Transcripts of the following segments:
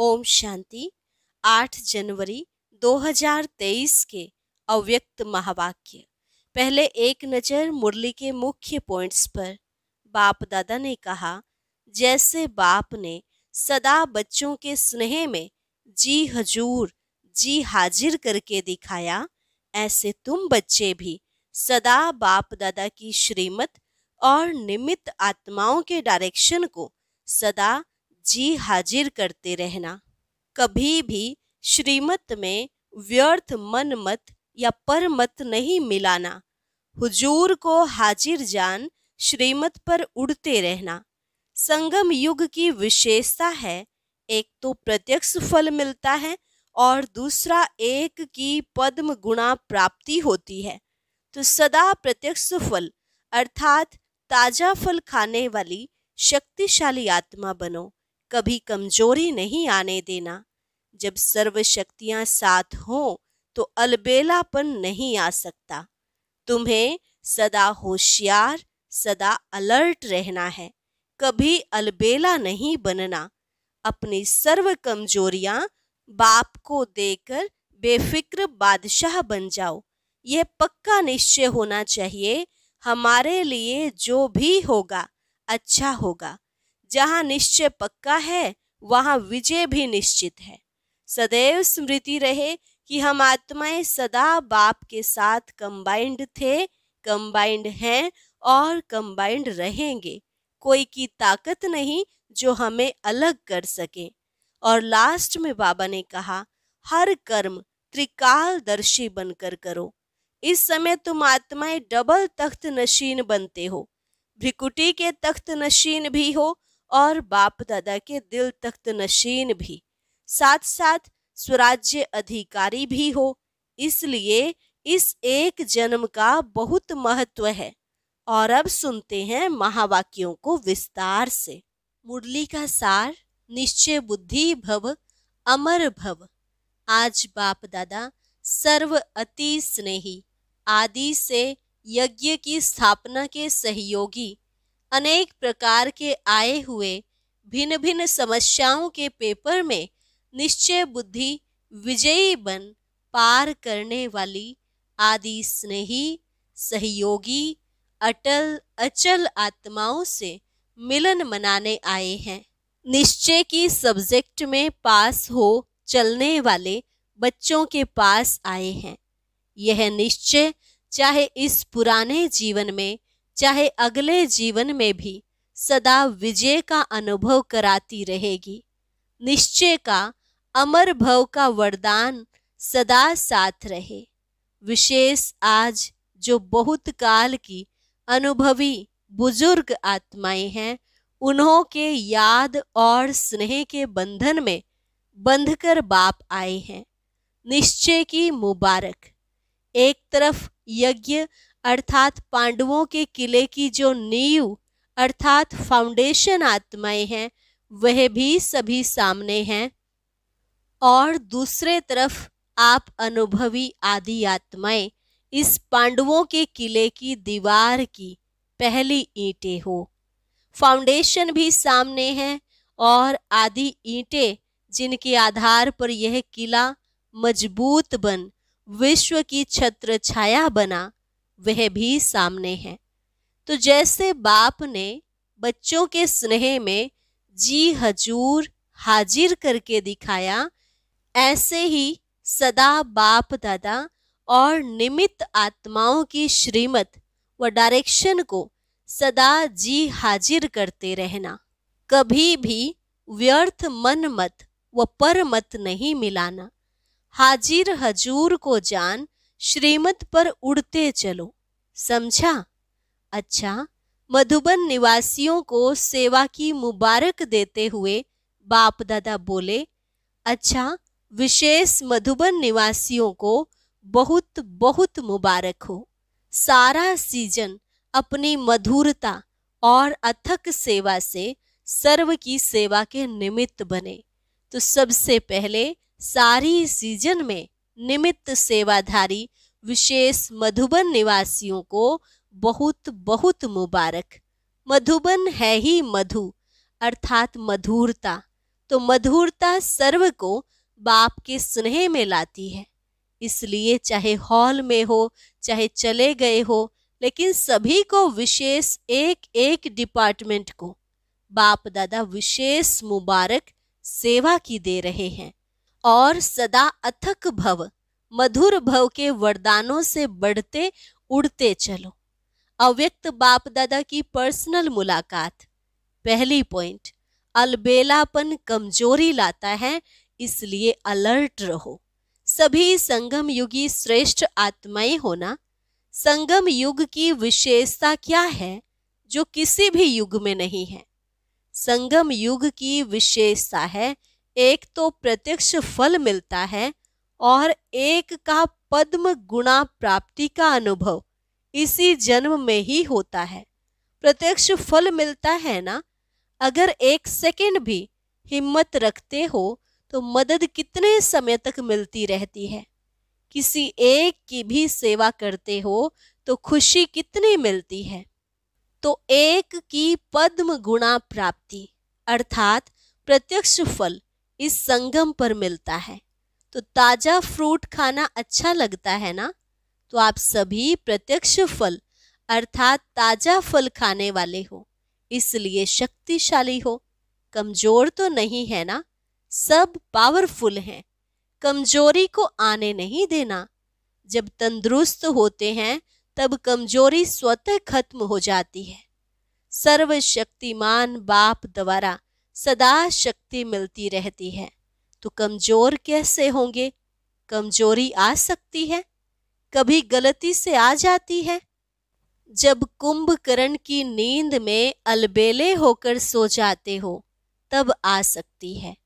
ओम शांति 8 जनवरी 2023 के अव्यक्त महावाक्य पहले एक नज़र मुरली के मुख्य पॉइंट्स पर बाप दादा ने कहा जैसे बाप ने सदा बच्चों के स्नेह में जी हजूर जी हाजिर करके दिखाया ऐसे तुम बच्चे भी सदा बाप दादा की श्रीमत और निमित्त आत्माओं के डायरेक्शन को सदा जी हाजिर करते रहना कभी भी श्रीमत में व्यर्थ मन मत या पर मत नहीं मिलाना हुजूर को हाजिर जान श्रीमत पर उड़ते रहना संगम युग की विशेषता है एक तो प्रत्यक्ष फल मिलता है और दूसरा एक की पद्म गुणा प्राप्ति होती है तो सदा प्रत्यक्ष फल अर्थात ताजा फल खाने वाली शक्तिशाली आत्मा बनो कभी कमजोरी नहीं आने देना जब सर्वशक्तियां साथ हों तो अलबेलापन नहीं आ सकता तुम्हें सदा होशियार सदा अलर्ट रहना है कभी अलबेला नहीं बनना अपनी सर्व कमजोरियां बाप को देकर बेफिक्र बादशाह बन जाओ यह पक्का निश्चय होना चाहिए हमारे लिए जो भी होगा अच्छा होगा जहाँ निश्चय पक्का है वहाँ विजय भी निश्चित है सदैव स्मृति रहे कि हम आत्माएं सदा बाप के साथ कंबाइंड थे कंबाइंड हैं और कंबाइंड रहेंगे कोई की ताकत नहीं जो हमें अलग कर सके और लास्ट में बाबा ने कहा हर कर्म त्रिकालदर्शी बनकर करो इस समय तुम आत्माएं डबल तख्त नशीन बनते हो भ्रिकुटी के तख्त नशीन भी हो और बाप दादा के दिल तख्त नशीन भी साथ साथ स्वराज्य अधिकारी भी हो इसलिए इस एक जन्म का बहुत महत्व है और अब सुनते हैं महावाक्यों को विस्तार से मुरली का सार निश्चय बुद्धि भव अमर भव आज बाप दादा सर्व अति स्नेही आदि से यज्ञ की स्थापना के सहयोगी अनेक प्रकार के आए हुए भिन्न भिन्न समस्याओं के पेपर में निश्चय बुद्धि विजयी बन पार करने वाली आदि स्नेही सहयोगी अटल अचल आत्माओं से मिलन मनाने आए हैं निश्चय की सब्जेक्ट में पास हो चलने वाले बच्चों के पास आए हैं यह निश्चय चाहे इस पुराने जीवन में चाहे अगले जीवन में भी सदा विजय का अनुभव कराती रहेगी निश्चय का अमर भव का वरदान सदा साथ रहे विशेष आज जो बहुत काल की अनुभवी बुजुर्ग आत्माएं हैं उन्हों के याद और स्नेह के बंधन में बंधकर बाप आए हैं निश्चय की मुबारक एक तरफ यज्ञ अर्थात पांडवों के किले की जो नींव अर्थात फाउंडेशन आत्माएं हैं वह भी सभी सामने हैं और दूसरे तरफ आप अनुभवी आदि आत्माएं इस पांडवों के किले की दीवार की पहली ईंटें हो फाउंडेशन भी सामने हैं और आदि ईंटें जिनके आधार पर यह किला मजबूत बन विश्व की छत्र छाया बना वह भी सामने है तो जैसे बाप ने बच्चों के स्नेह में जी हजूर हाजिर करके दिखाया ऐसे ही सदा बाप दादा और निमित आत्माओं की श्रीमत व डायरेक्शन को सदा जी हाजिर करते रहना कभी भी व्यर्थ मन मत व पर मत नहीं मिलाना हाजिर हजूर को जान श्रीमत पर उड़ते चलो समझा अच्छा मधुबन निवासियों को सेवा की मुबारक देते हुए बाप दादा बोले अच्छा विशेष मधुबन निवासियों को बहुत बहुत मुबारक हो सारा सीजन अपनी मधुरता और अथक सेवा से सर्व की सेवा के निमित्त बने तो सबसे पहले सारी सीजन में निमित्त सेवाधारी विशेष मधुबन निवासियों को बहुत बहुत मुबारक मधुबन है ही मधु अर्थात मधुरता तो मधुरता सर्व को बाप के स्नेह में लाती है इसलिए चाहे हॉल में हो चाहे चले गए हो लेकिन सभी को विशेष एक एक डिपार्टमेंट को बाप दादा विशेष मुबारक सेवा की दे रहे हैं और सदा अथक भव मधुर भव के वरदानों से बढ़ते उड़ते चलो अव्यक्त बाप दादा की पर्सनल मुलाकात पहली पॉइंट अलबेलापन कमजोरी लाता है इसलिए अलर्ट रहो सभी संगम युगी श्रेष्ठ आत्माएं होना संगम युग की विशेषता क्या है जो किसी भी युग में नहीं है संगम युग की विशेषता है एक तो प्रत्यक्ष फल मिलता है और एक का पद्म गुणा प्राप्ति का अनुभव इसी जन्म में ही होता है प्रत्यक्ष फल मिलता है ना अगर एक सेकंड भी हिम्मत रखते हो तो मदद कितने समय तक मिलती रहती है किसी एक की भी सेवा करते हो तो खुशी कितनी मिलती है तो एक की पद्म गुणा प्राप्ति अर्थात प्रत्यक्ष फल इस संगम पर मिलता है तो ताज़ा फ्रूट खाना अच्छा लगता है ना तो आप सभी प्रत्यक्ष फल अर्थात ताज़ा फल खाने वाले हो इसलिए शक्तिशाली हो कमज़ोर तो नहीं है ना सब पावरफुल हैं कमजोरी को आने नहीं देना जब तंदुरुस्त होते हैं तब कमजोरी स्वतः खत्म हो जाती है सर्वशक्तिमान बाप द्वारा सदा शक्ति मिलती रहती है तो कमज़ोर कैसे होंगे कमज़ोरी आ सकती है कभी गलती से आ जाती है जब कुंभकर्ण की नींद में अलबेले होकर सो जाते हो तब आ सकती है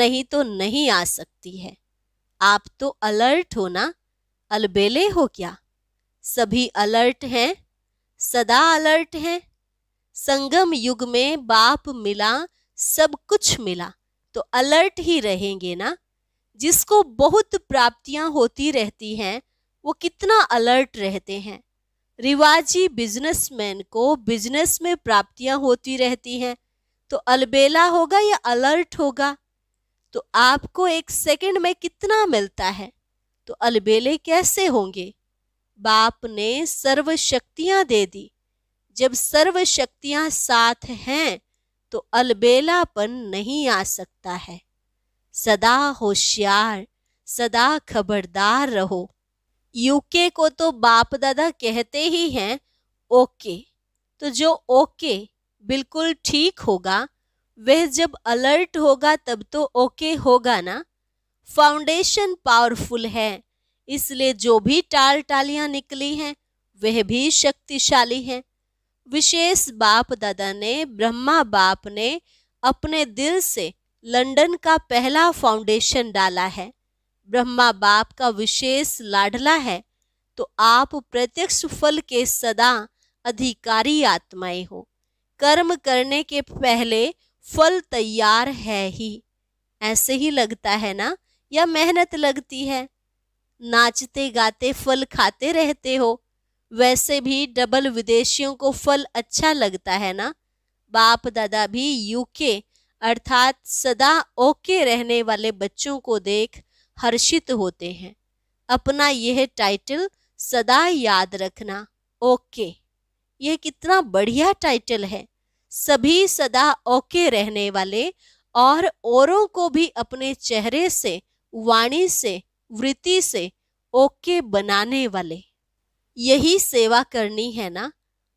नहीं तो नहीं आ सकती है आप तो अलर्ट हो ना अलबेले हो क्या सभी अलर्ट हैं सदा अलर्ट हैं संगम युग में बाप मिला सब कुछ मिला तो अलर्ट ही रहेंगे ना जिसको बहुत प्राप्तियां होती रहती हैं वो कितना अलर्ट रहते हैं रिवाजी बिजनेसमैन को बिजनेस में प्राप्तियां होती रहती हैं तो अलबेला होगा या अलर्ट होगा तो आपको एक सेकंड में कितना मिलता है तो अलबेले कैसे होंगे बाप ने सर्व दे दी जब सर्वशक्तियां साथ हैं तो अलबेलापन नहीं आ सकता है सदा होशियार सदा खबरदार रहो यूके को तो बाप दादा कहते ही हैं ओके तो जो ओके बिल्कुल ठीक होगा वह जब अलर्ट होगा तब तो ओके होगा ना फाउंडेशन पावरफुल है इसलिए जो भी टाल टालियां निकली हैं वह भी शक्तिशाली हैं विशेष बाप दादा ने ब्रह्मा बाप ने अपने दिल से लंदन का पहला फाउंडेशन डाला है ब्रह्मा बाप का विशेष लाडला है तो आप प्रत्यक्ष फल के सदा अधिकारी आत्माएं हो कर्म करने के पहले फल तैयार है ही ऐसे ही लगता है ना या मेहनत लगती है नाचते गाते फल खाते रहते हो वैसे भी डबल विदेशियों को फल अच्छा लगता है ना बाप दादा भी यूके अर्थात सदा ओके रहने वाले बच्चों को देख हर्षित होते हैं अपना यह टाइटल सदा याद रखना ओके यह कितना बढ़िया टाइटल है सभी सदा ओके रहने वाले और औरों को भी अपने चेहरे से वाणी से वृत्ति से ओके बनाने वाले यही सेवा करनी है ना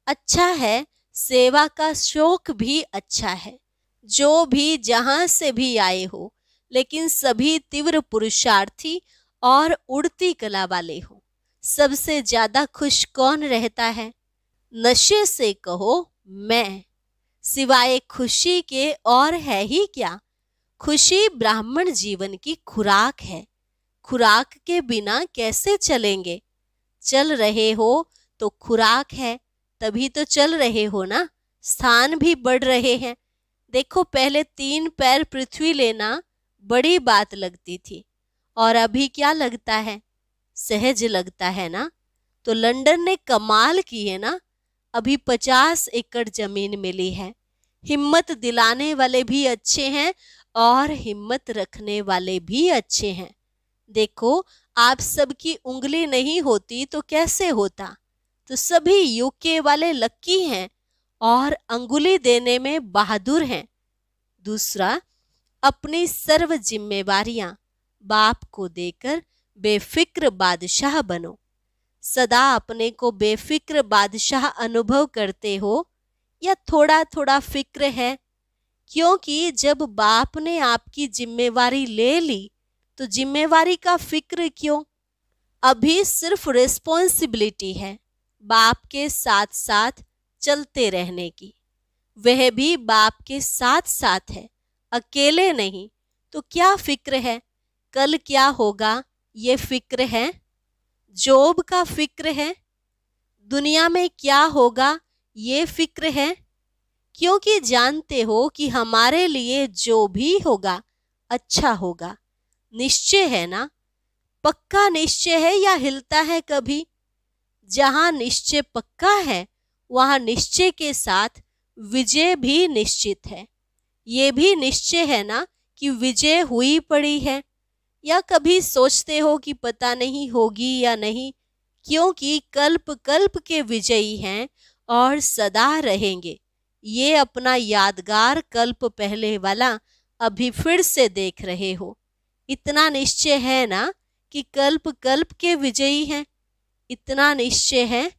अच्छा है सेवा का शौक भी अच्छा है जो भी जहाँ से भी आए हो लेकिन सभी तीव्र पुरुषार्थी और उड़ती कला वाले हो सबसे ज्यादा खुश कौन रहता है नशे से कहो मैं सिवाय खुशी के और है ही क्या खुशी ब्राह्मण जीवन की खुराक है खुराक के बिना कैसे चलेंगे चल रहे हो तो खुराक है तभी तो चल रहे हो ना स्थान भी बढ़ रहे हैं देखो पहले तीन पैर पृथ्वी लेना बड़ी बात लगती थी और अभी क्या लगता है सहज लगता है ना तो लंदन ने कमाल की है ना अभी पचास एकड़ जमीन मिली है हिम्मत दिलाने वाले भी अच्छे हैं और हिम्मत रखने वाले भी अच्छे हैं देखो आप सबकी उंगली नहीं होती तो कैसे होता तो सभी यूके वाले लक्की हैं और अंगुली देने में बहादुर हैं दूसरा अपनी सर्व जिम्मेवारियां बाप को देकर बेफिक्र बादशाह बनो सदा अपने को बेफिक्र बादशाह अनुभव करते हो या थोड़ा थोड़ा फिक्र है क्योंकि जब बाप ने आपकी जिम्मेवारी ले ली तो जिम्मेवारी का फिक्र क्यों अभी सिर्फ रिस्पॉन्सिबिलिटी है बाप के साथ साथ चलते रहने की वह भी बाप के साथ साथ है अकेले नहीं तो क्या फिक्र है कल क्या होगा ये फिक्र है जॉब का फिक्र है दुनिया में क्या होगा ये फिक्र है क्योंकि जानते हो कि हमारे लिए जो भी होगा अच्छा होगा निश्चय है ना पक्का निश्चय है या हिलता है कभी जहाँ निश्चय पक्का है वहाँ निश्चय के साथ विजय भी निश्चित है ये भी निश्चय है ना कि विजय हुई पड़ी है या कभी सोचते हो कि पता नहीं होगी या नहीं क्योंकि कल्प कल्प के विजयी हैं और सदा रहेंगे ये अपना यादगार कल्प पहले वाला अभी फिर से देख रहे हो इतना निश्चय है ना कि कल्प कल्प के विजयी हैं इतना निश्चय है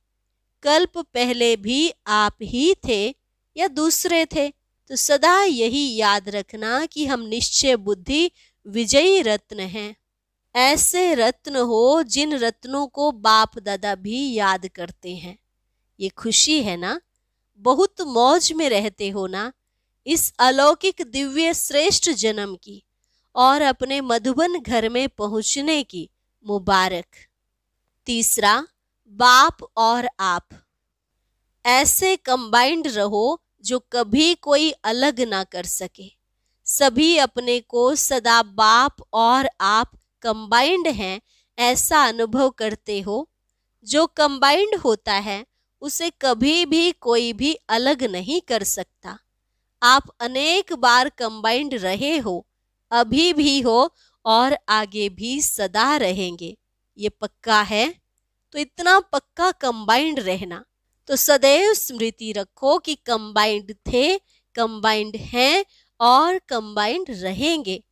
कल्प पहले भी आप ही थे या दूसरे थे तो सदा यही याद रखना कि हम निश्चय बुद्धि विजयी रत्न हैं ऐसे रत्न हो जिन रत्नों को बाप दादा भी याद करते हैं ये खुशी है ना बहुत मौज में रहते हो ना इस अलौकिक दिव्य श्रेष्ठ जन्म की और अपने मधुबन घर में पहुंचने की मुबारक तीसरा बाप और आप ऐसे कंबाइंड रहो जो कभी कोई अलग ना कर सके सभी अपने को सदा बाप और आप कंबाइंड हैं ऐसा अनुभव करते हो जो कंबाइंड होता है उसे कभी भी कोई भी अलग नहीं कर सकता आप अनेक बार कंबाइंड रहे हो अभी भी हो और आगे भी सदा रहेंगे ये पक्का है तो इतना पक्का कंबाइंड रहना तो सदैव स्मृति रखो कि कंबाइंड थे कंबाइंड हैं और कंबाइंड रहेंगे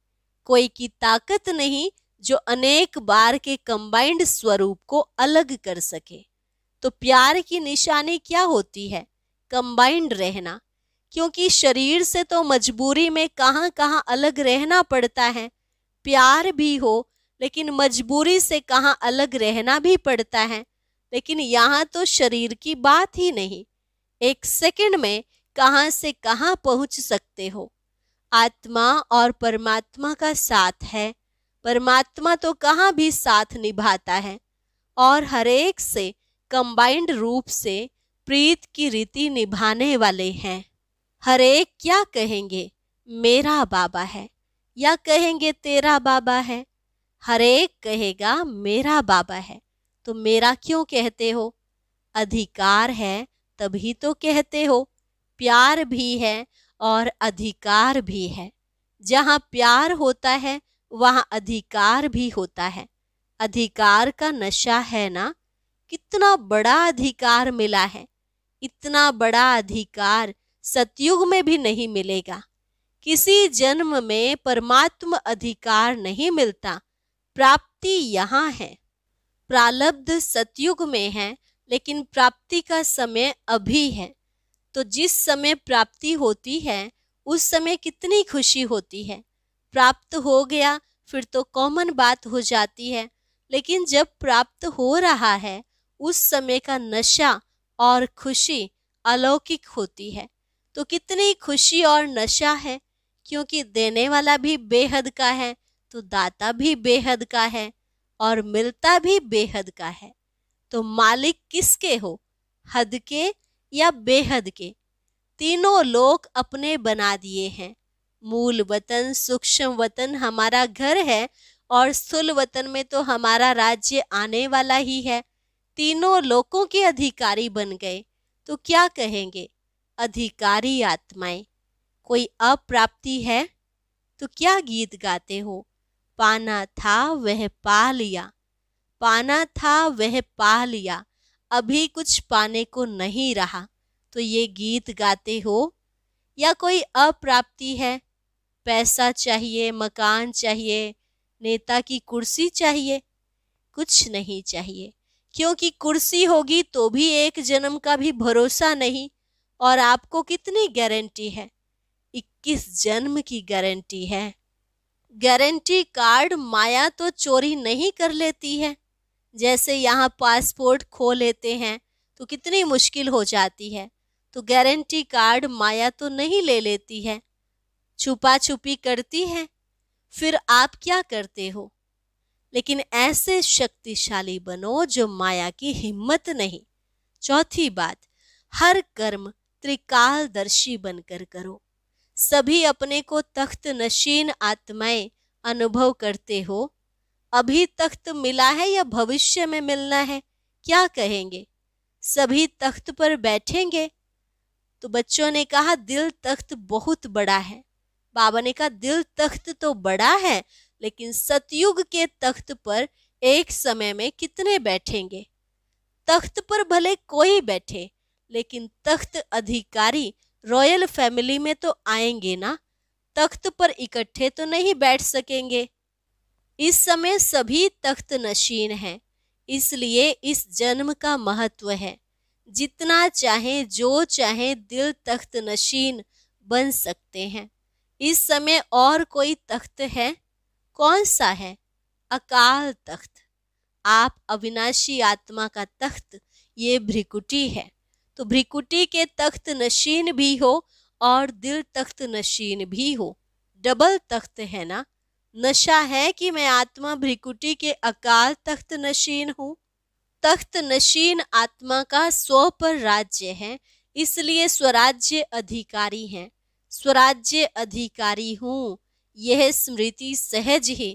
कोई की ताकत नहीं जो अनेक बार के कंबाइंड स्वरूप को अलग कर सके तो प्यार की निशानी क्या होती है कंबाइंड रहना क्योंकि शरीर से तो मजबूरी में कहाँ कहाँ अलग रहना पड़ता है प्यार भी हो लेकिन मजबूरी से कहाँ अलग रहना भी पड़ता है लेकिन यहाँ तो शरीर की बात ही नहीं एक सेकंड में कहाँ से कहाँ पहुँच सकते हो आत्मा और परमात्मा का साथ है परमात्मा तो कहाँ भी साथ निभाता है और हरेक से कंबाइंड रूप से प्रीत की रीति निभाने वाले हैं हरे क्या कहेंगे मेरा बाबा है या कहेंगे तेरा बाबा है हरेक कहेगा मेरा बाबा है तो मेरा क्यों कहते हो अधिकार है तभी तो कहते हो प्यार भी है और अधिकार भी है जहाँ प्यार होता है वहाँ अधिकार भी होता है अधिकार का नशा है ना कितना बड़ा अधिकार मिला है इतना बड़ा अधिकार सतयुग में भी नहीं मिलेगा किसी जन्म में परमात्म अधिकार नहीं मिलता प्राप्ति यहाँ है प्रालब्ध सतयुग में है लेकिन प्राप्ति का समय अभी है तो जिस समय प्राप्ति होती है उस समय कितनी खुशी होती है प्राप्त हो गया फिर तो कॉमन बात हो जाती है लेकिन जब प्राप्त हो रहा है उस समय का नशा और खुशी अलौकिक होती है तो कितनी खुशी और नशा है क्योंकि देने वाला भी बेहद का है तो दाता भी बेहद का है और मिलता भी बेहद का है तो मालिक किसके हो हद के या बेहद के तीनों लोग अपने बना दिए हैं मूल वतन सूक्ष्म वतन हमारा घर है और स्थूल वतन में तो हमारा राज्य आने वाला ही है तीनों लोगों के अधिकारी बन गए तो क्या कहेंगे अधिकारी आत्माएं कोई अप्राप्ति है तो क्या गीत गाते हो पाना था वह पा लिया पाना था वह पा लिया अभी कुछ पाने को नहीं रहा तो ये गीत गाते हो या कोई अप्राप्ति है पैसा चाहिए मकान चाहिए नेता की कुर्सी चाहिए कुछ नहीं चाहिए क्योंकि कुर्सी होगी तो भी एक जन्म का भी भरोसा नहीं और आपको कितनी गारंटी है 21 जन्म की गारंटी है गारंटी कार्ड माया तो चोरी नहीं कर लेती है जैसे यहाँ पासपोर्ट खो लेते हैं तो कितनी मुश्किल हो जाती है तो गारंटी कार्ड माया तो नहीं ले लेती है छुपा छुपी करती है फिर आप क्या करते हो लेकिन ऐसे शक्तिशाली बनो जो माया की हिम्मत नहीं चौथी बात हर कर्म त्रिकालदर्शी बनकर करो सभी अपने को तख्त नशीन आत्माएं अनुभव करते हो अभी तख्त मिला है या भविष्य में मिलना है क्या कहेंगे सभी तख्त पर बैठेंगे तो बच्चों ने कहा दिल तख्त बहुत बड़ा है बाबा ने कहा दिल तख्त तो बड़ा है लेकिन सतयुग के तख्त पर एक समय में कितने बैठेंगे तख्त पर भले कोई बैठे लेकिन तख्त अधिकारी रॉयल फैमिली में तो आएंगे ना तख्त पर इकट्ठे तो नहीं बैठ सकेंगे इस समय सभी तख्त नशीन हैं इसलिए इस जन्म का महत्व है जितना चाहे जो चाहे दिल तख्त नशीन बन सकते हैं इस समय और कोई तख्त है कौन सा है अकाल तख्त आप अविनाशी आत्मा का तख्त ये भ्रिकुटी है तो भ्रिकुटी के तख्त नशीन भी हो और दिल तख्त नशीन भी हो डबल तख्त है ना नशा है कि मैं आत्मा भ्रिकुटी के अकाल तख्त नशीन हूँ तख्त नशीन आत्मा का स्व पर राज्य है इसलिए स्वराज्य अधिकारी हैं स्वराज्य अधिकारी हूँ यह स्मृति सहज ही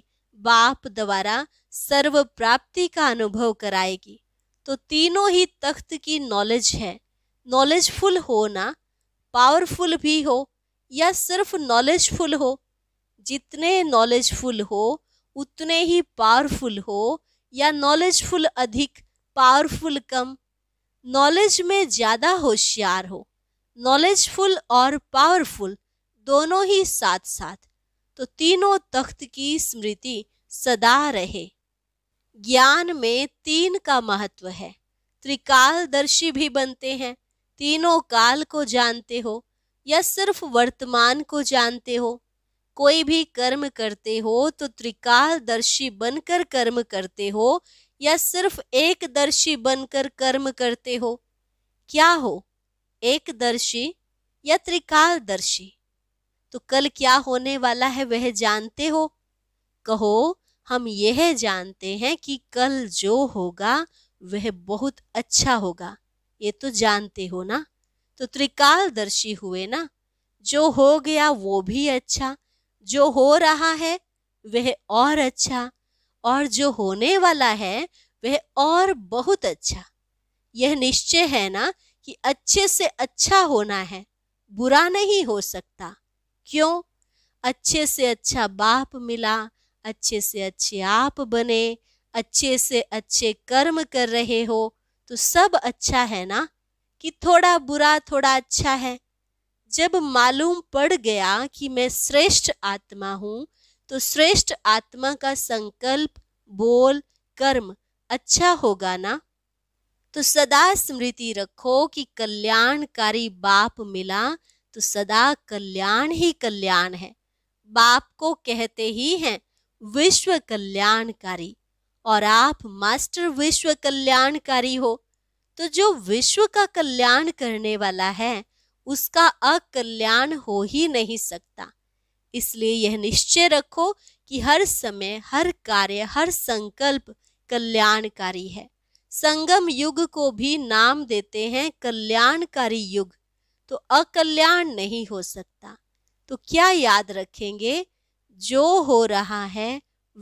बाप द्वारा सर्व प्राप्ति का अनुभव कराएगी तो तीनों ही तख्त की नॉलेज है नॉलेजफुल हो ना पावरफुल भी हो या सिर्फ नॉलेजफुल हो जितने नॉलेजफुल हो उतने ही पावरफुल हो या नॉलेजफुल अधिक पावरफुल कम नॉलेज में ज़्यादा होशियार हो नॉलेजफुल और पावरफुल दोनों ही साथ साथ तो तीनों तख्त की स्मृति सदा रहे ज्ञान में तीन का महत्व है त्रिकालदर्शी भी बनते हैं तीनों काल को जानते हो या सिर्फ वर्तमान को जानते हो कोई भी कर्म करते हो तो त्रिकालदर्शी बनकर कर्म करते हो या सिर्फ एकदर्शी बनकर कर्म करते हो क्या हो एकदर्शी या त्रिकालदर्शी तो कल क्या होने वाला है वह जानते हो कहो हम यह जानते हैं कि कल जो होगा वह बहुत अच्छा होगा ये तो जानते हो ना तो त्रिकालदर्शी हुए ना जो हो गया वो भी अच्छा जो हो रहा है वह और अच्छा और जो होने वाला है वह और बहुत अच्छा यह निश्चय है ना कि अच्छे से अच्छा होना है बुरा नहीं हो सकता क्यों अच्छे से अच्छा बाप मिला अच्छे से अच्छे आप बने अच्छे से अच्छे कर्म कर रहे हो तो सब अच्छा है ना कि थोड़ा बुरा थोड़ा अच्छा है जब मालूम पड़ गया कि मैं श्रेष्ठ आत्मा हूँ तो श्रेष्ठ आत्मा का संकल्प बोल कर्म अच्छा होगा ना तो सदा स्मृति रखो कि कल्याणकारी बाप मिला तो सदा कल्याण ही कल्याण है बाप को कहते ही हैं विश्व कल्याणकारी और आप मास्टर विश्व कल्याणकारी हो तो जो विश्व का कल्याण करने वाला है उसका अकल्याण हो ही नहीं सकता इसलिए यह निश्चय रखो कि हर समय हर कार्य हर संकल्प कल्याणकारी है संगम युग को भी नाम देते हैं कल्याणकारी युग तो अकल्याण नहीं हो सकता तो क्या याद रखेंगे जो हो रहा है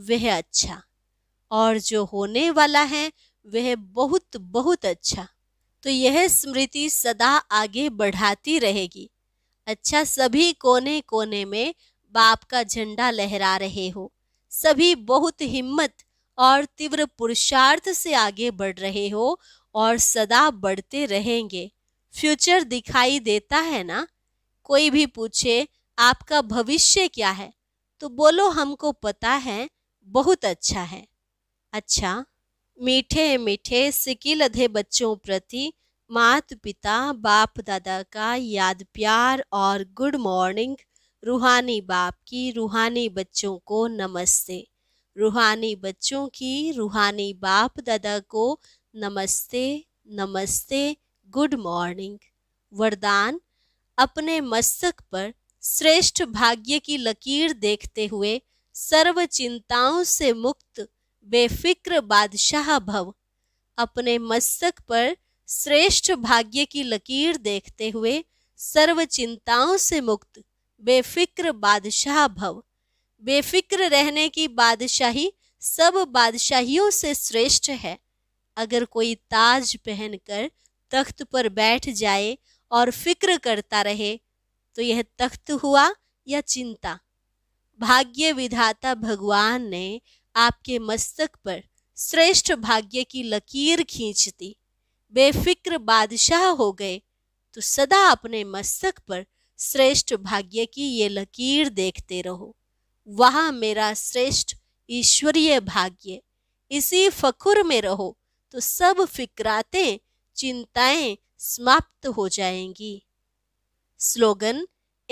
वह अच्छा और जो होने वाला है वह बहुत बहुत अच्छा तो यह स्मृति सदा आगे बढ़ाती रहेगी अच्छा सभी कोने कोने में बाप का झंडा लहरा रहे हो सभी बहुत हिम्मत और तीव्र पुरुषार्थ से आगे बढ़ रहे हो और सदा बढ़ते रहेंगे फ्यूचर दिखाई देता है ना कोई भी पूछे आपका भविष्य क्या है तो बोलो हमको पता है बहुत अच्छा है अच्छा मीठे मीठे सिकिल लधे बच्चों प्रति मात पिता बाप दादा का याद प्यार और गुड मॉर्निंग रूहानी बाप की रूहानी बच्चों को नमस्ते रूहानी बच्चों की रूहानी बाप दादा को नमस्ते नमस्ते गुड मॉर्निंग वरदान अपने मस्तक पर श्रेष्ठ भाग्य की लकीर देखते हुए सर्व चिंताओं से मुक्त बेफिक्र बादशाह भव अपने मस्तक पर श्रेष्ठ भाग्य की लकीर देखते हुए सर्व चिंताओं से मुक्त बेफिक्र बादशाह भव बेफिक्र रहने की बादशाही सब बादशाहियों से श्रेष्ठ है अगर कोई ताज पहनकर तख्त पर बैठ जाए और फिक्र करता रहे तो यह तख्त हुआ या चिंता भाग्य विधाता भगवान ने आपके मस्तक पर श्रेष्ठ भाग्य की लकीर खींचती बेफिक्र बादशाह हो गए तो सदा अपने मस्तक पर श्रेष्ठ भाग्य की ये लकीर देखते रहो वहाँ मेरा श्रेष्ठ ईश्वरीय भाग्य इसी फकुर में रहो तो सब फिक्राते चिंताएं समाप्त हो जाएंगी स्लोगन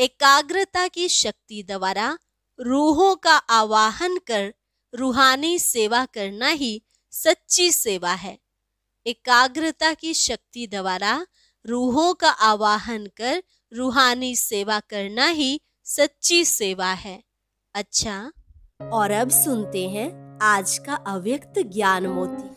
एकाग्रता की शक्ति द्वारा रूहों का आवाहन कर रूहानी सेवा करना ही सच्ची सेवा है एकाग्रता की शक्ति द्वारा रूहों का आवाहन कर रूहानी सेवा करना ही सच्ची सेवा है अच्छा और अब सुनते हैं आज का अव्यक्त ज्ञान मोती